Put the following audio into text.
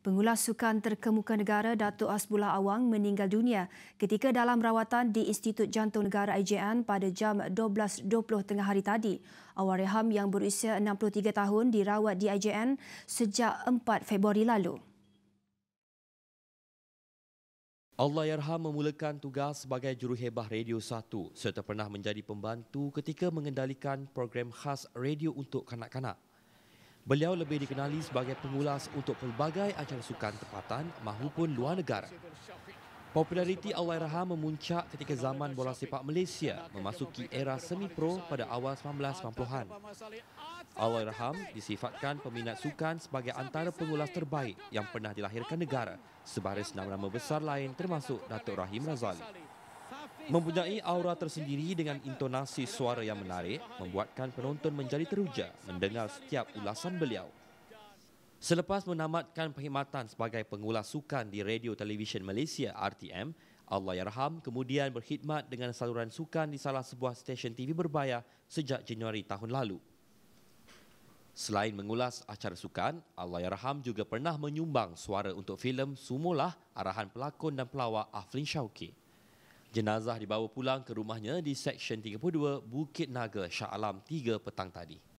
Pengulas sukan terkemuka negara Datuk Asbullah Awang meninggal dunia ketika dalam rawatan di Institut Jantung Negara IJN pada jam 12.20 tengah hari tadi. Awang Reham yang berusia 63 tahun dirawat di IJN sejak 4 Februari lalu. Allah Yarham memulakan tugas sebagai juruhebah Radio 1 serta pernah menjadi pembantu ketika mengendalikan program khas radio untuk kanak-kanak. Beliau lebih dikenali sebagai pengulas untuk pelbagai acara sukan tempatan maupun luar negara. Populariti Awai Raham memuncak ketika zaman bola sepak Malaysia memasuki era semi-pro pada awal 1990-an. Awai Raham disifatkan peminat sukan sebagai antara pengulas terbaik yang pernah dilahirkan negara sebaris nama-nama besar lain termasuk Datuk Rahim Razali mempunyai aura tersendiri dengan intonasi suara yang menarik membuatkan penonton menjadi teruja mendengar setiap ulasan beliau. Selepas menamatkan perkhidmatan sebagai pengulas sukan di Radio Television Malaysia RTM, Allah Yarham kemudian berkhidmat dengan saluran sukan di salah sebuah stesen TV berbayar sejak Januari tahun lalu. Selain mengulas acara sukan, Allah Yarham juga pernah menyumbang suara untuk filem Sumolah arahan pelakon dan pelawak Aflin Shauki. Jenazah dibawa pulang ke rumahnya di Seksyen 32 Bukit Naga Shah Alam 3 petang tadi.